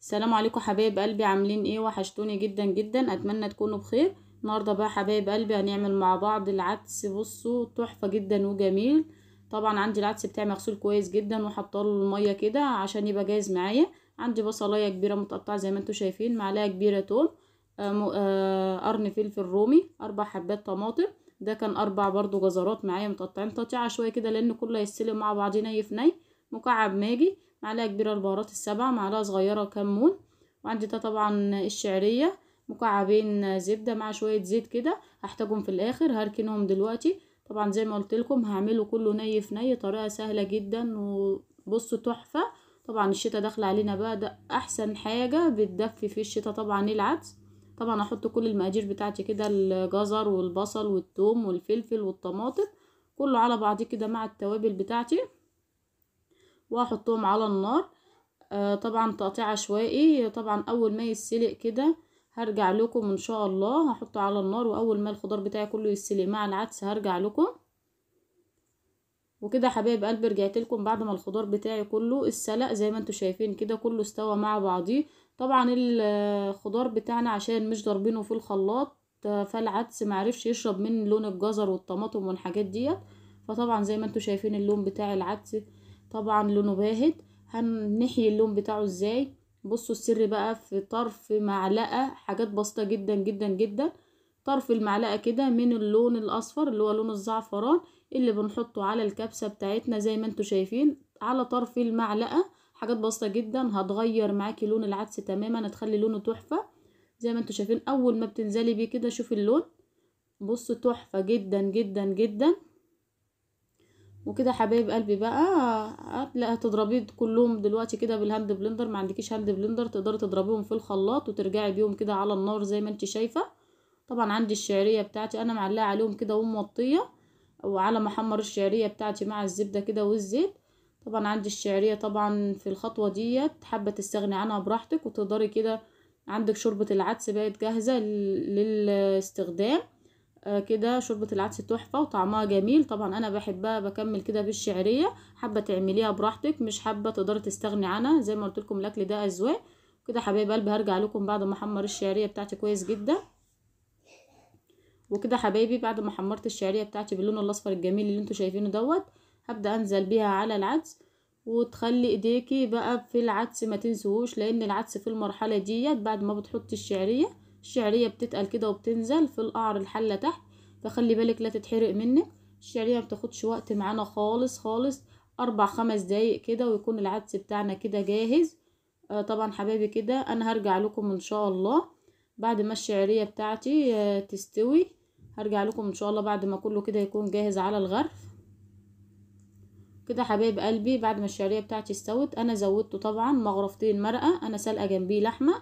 السلام عليكم حبايب قلبي عاملين ايه وحشتوني جدا جدا اتمنى تكونوا بخير النهارده بقى حبايب قلبي هنعمل مع بعض العدس بصوا تحفه جدا وجميل طبعا عندي العدس بتاعي مغسول كويس جدا وحاطه له الميه كده عشان يبقى جاهز معايا عندي بصلايه كبيره متقطعه زي ما انتم شايفين معلقه كبيره توم آه، آه، قرن فلفل رومي اربع حبات طماطم ده كان اربع برضو جزرات معايا متقطعين تقطيعه شويه كده لان كله هيستلم مع بعضينا يفني مكعب ماجي معلقة كبيرة البهارات السبعة معلقة صغيرة كمون وعندي ده طبعا الشعرية مكعبين زبدة مع شوية زيت كده هحتاجهم في الاخر هركنهم دلوقتي طبعا زي ما قلت لكم هعمله كله ني في ني طريقة سهلة جدا وبصوا تحفة طبعا الشتا داخل علينا بقى ده احسن حاجة بتدفي في الشتا طبعا العدس طبعا هحط كل المقادير بتاعتي كده الجزر والبصل والثوم والفلفل والطماطم كله على بعضيه كده مع التوابل بتاعتي وهحطهم على النار آه طبعا تقطيع عشوائي طبعا اول ما يتسلق كده هرجع لكم ان شاء الله هحطه على النار واول ما الخضار بتاعي كله يتسلق مع العدس هرجع لكم وكده حبايب قلبي رجعت لكم بعد ما الخضار بتاعي كله اتسلق زي ما انتم شايفين كده كله استوى مع بعضيه طبعا الخضار بتاعنا عشان مش ضاربينه في الخلاط فالعدس معرفش يشرب من لون الجزر والطماطم والحاجات ديت فطبعا زي ما انتم شايفين اللون بتاع العدس طبعا لونه باهت هنحيي اللون بتاعه ازاي بصوا السر بقى في طرف معلقة حاجات بسيطة جدا جدا جدا طرف المعلقة كده من اللون الاصفر اللي هو لون الزعفران اللي بنحطه على الكبسة بتاعتنا زي ما انتوا شايفين على طرف المعلقة حاجات بسيطة جدا هتغير معاكي لون العدس تماما هتخلي لونه تحفة زي ما انتوا شايفين اول ما بتنزلي بيه كده شوفي اللون بصوا تحفة جدا جدا جدا وكده حبايب قلبي بقى آه، لا هتضربيه كلهم دلوقتي كده بالهاند بلندر ما عندكيش هاند بلندر تقدري تضربيهم في الخلاط وترجعي بيهم كده على النار زي ما انت شايفه طبعا عندي الشعريه بتاعتي انا معلقه عليهم كده وموطيه وعلى ما احمر الشعريه بتاعتي مع الزبده كده والزيت طبعا عندي الشعريه طبعا في الخطوه ديت حابه تستغني عنها براحتك وتقدري كده عندك شوربه العدس بقت جاهزه للاستخدام آه، كده شوربة العدس تحفة وطعمها جميل طبعا انا بحبها بكمل كده بالشعرية حابة تعمليها براحتك مش حابة تقدري تستغني عنها زي ما قلت لكم الاكل ده اذواق كده حبايب قلبي هرجع لكم بعد ما احمر الشعرية بتاعتي كويس جدا وكده حبايبي بعد ما حمرت الشعرية بتاعتي باللون الاصفر الجميل اللي انتوا شايفينه دوت هبدأ انزل بيها على العدس وتخلي ايديكي بقى في العدس ما تنسوش لان العدس في المرحلة ديت بعد ما بتحطي الشعرية الشعرية بتتقل كده وبتنزل في القعر الحلة تحت فخلي بالك لا تتحرق منك الشعرية ما بتاخدش وقت معانا خالص خالص اربع خمس دقايق كده ويكون العدس بتاعنا كده جاهز آه طبعا حبايبي كده انا هرجع لكم ان شاء الله بعد ما الشعرية بتاعتي آه تستوي هرجع لكم ان شاء الله بعد ما كله كده يكون جاهز على الغرف كده حبايب قلبي بعد ما الشعريه بتاعتي استوت انا زودته طبعا مغرفتين مرقه انا سالقه جنبيه لحمه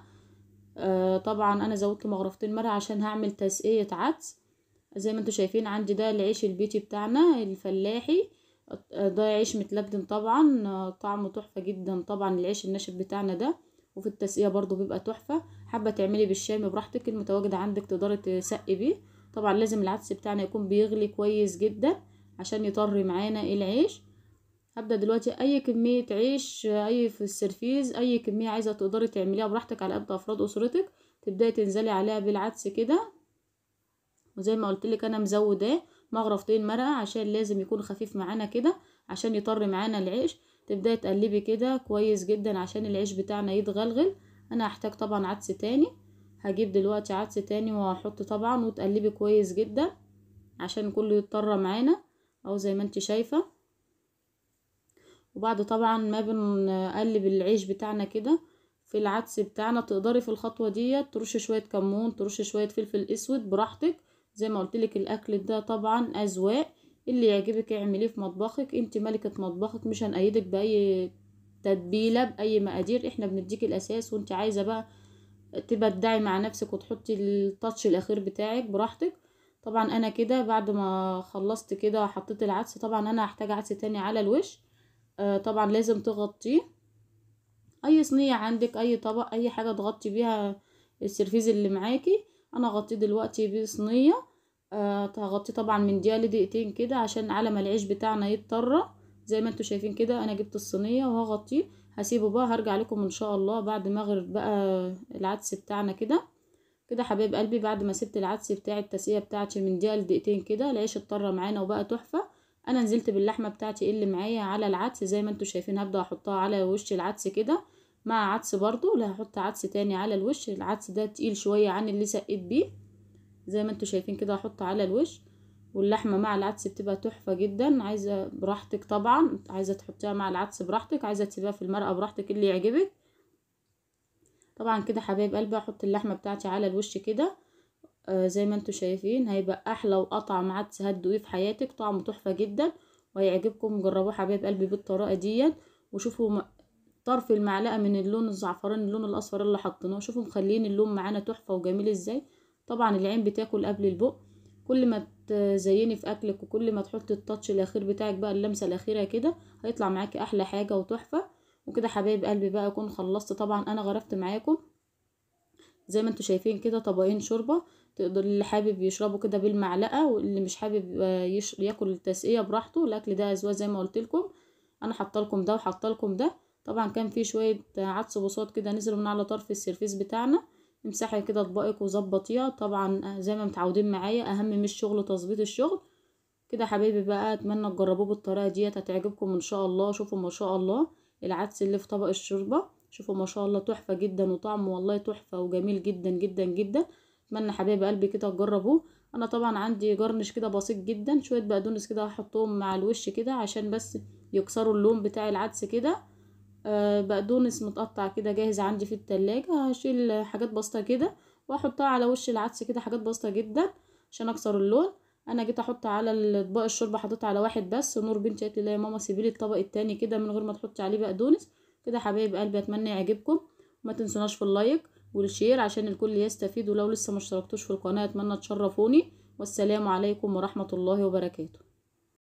آه، طبعا انا زودت مغرفتين مرة عشان هعمل تسقيه عدس زي ما انتوا شايفين عندي ده العيش البيتي بتاعنا الفلاحي ده عيش متلبن طبعا آه، طعمه تحفه جدا طبعا العيش الناشف بتاعنا ده وفي التسقيه برضو بيبقى تحفه حابه تعملي بالشام براحتك المتواجد عندك تقدري تسقي بيه طبعا لازم العدس بتاعنا يكون بيغلي كويس جدا عشان يطري معانا العيش هبدا دلوقتي اي كميه عيش اي في السرفيز اي كميه عايزه تقدري تعمليها براحتك على قد افراد اسرتك تبداي تنزلي عليها بالعدس كده وزي ما قلت لك انا مزوداه مغرفتين مرقه عشان لازم يكون خفيف معانا كده عشان يطر معانا العيش تبداي تقلبي كده كويس جدا عشان العيش بتاعنا يتغلغل انا هحتاج طبعا عدس تاني هجيب دلوقتي عدس تاني وهحط طبعا وتقلبي كويس جدا عشان كله يطر معانا او زي ما انت شايفه وبعد طبعا ما بنقلب العيش بتاعنا كده في العدس بتاعنا تقدري في الخطوة دي ترشي شوية كمون ترشي شوية فلفل اسود براحتك زي ما قلتلك الاكل ده طبعا اذواق اللي يعجبك اعمليه في مطبخك انت ملكة مطبخك مش هنأيدك بأي تتبيلة بأي مقادير احنا بنديك الاساس وانت عايزة بقى تبدعي مع نفسك وتحطي التاتش الاخير بتاعك براحتك طبعا انا كده بعد ما خلصت كده حطيت العدس طبعا انا هحتاج عدس تاني على الوش آه، طبعا لازم تغطيه اي صينية عندك اي طبق اي حاجة تغطي بيها السرفيز اللي معاكي انا غطيه دلوقتي بصينية آه، هغطيه طبعا من دقيقة لدقيقتين كده عشان على ما العيش بتاعنا يضطر زي ما انتوا شايفين كده انا جبت الصينية وهغطيه هسيبه بقى هرجع لكم ان شاء الله بعد ما اغرف بقى العدس بتاعنا كده كده حبايب قلبي بعد ما سبت العدس بتاع التسقيه بتاعتي من دقيقه لدقيقتين كده العيش اضطر معانا وبقى تحفه انا نزلت باللحمه بتاعتي اللي معايا على العدس زي ما انتم شايفين هبدا احطها على وش العدس كده مع عدس برضو لا هحط عدس تاني على الوش العدس ده تقيل شويه عن اللي سقيت بيه زي ما انتم شايفين كده هحطه على الوش واللحمه مع العدس بتبقى تحفه جدا عايزه براحتك طبعا عايزه تحطيها مع العدس براحتك عايزه تسيبها في المرقه براحتك اللي يعجبك طبعا كده حبايب قلبي هحط اللحمه بتاعتي على الوش كده آه، زي ما انتم شايفين هيبقى احلى واطعم عدس هتدوقيه في حياتك طعمه تحفه جدا وهيعجبكم جربوه حبايب قلبي بالطريقه ديت وشوفوا طرف المعلقه من اللون الزعفران اللون الاصفر اللي حطيناه شوفوا مخلين اللون معانا تحفه وجميل ازاي طبعا العين بتاكل قبل البق كل ما تزيني في اكلك وكل ما تحطي التاتش الاخير بتاعك بقى اللمسه الاخيره كده هيطلع معاكي احلى حاجه وتحفه وكده حبايب قلبي بقى اكون خلصت طبعا انا غرفت معاكم زي ما انتوا شايفين كده طبقين شوربه تقدر اللي حابب يشربه كده بالمعلقه واللي مش حابب آه، يش... ياكل التسقيه براحته الاكل ده اذواق زي ما قلت لكم انا حاطه لكم ده وحاطه لكم ده طبعا كان في شويه عدس بساط كده نزلوا من على طرف السيرفيس بتاعنا امسحي كده اطباقك وظبطيها طبعا آه، زي ما متعودين معايا اهم مش شغل تظبيط الشغل كده حبايبي بقى اتمنى تجربوه بالطريقه ديت هتعجبكم ان شاء الله شوفوا ما شاء الله العدس اللي في طبق الشوربه شوفوا ما شاء الله تحفه جدا وطعمه والله تحفه وجميل جدا جدا جدا اتمنى حبايب قلبي كده تجربوه انا طبعا عندي جرنش كده بسيط جدا شويه بقدونس كده هحطهم مع الوش كده عشان بس يكسروا اللون بتاع العدس كده آه بقدونس متقطع كده جاهز عندي في التلاجة هشيل حاجات بسيطه كده واحطها على وش العدس كده حاجات بسيطه جدا عشان اكسر اللون انا جيت احط على اطباق الشوربه حطيت على واحد بس نور بنتي قالت لي يا ماما سيبي لي الطبق التاني كده من غير ما تحطي عليه بقدونس كده حبايب قلبي اتمنى يعجبكم وما تنسوناش في اللايك والشير عشان الكل يستفيد ولو لسه ما اشتركتوش في القناه اتمنى تشرفوني والسلام عليكم ورحمه الله وبركاته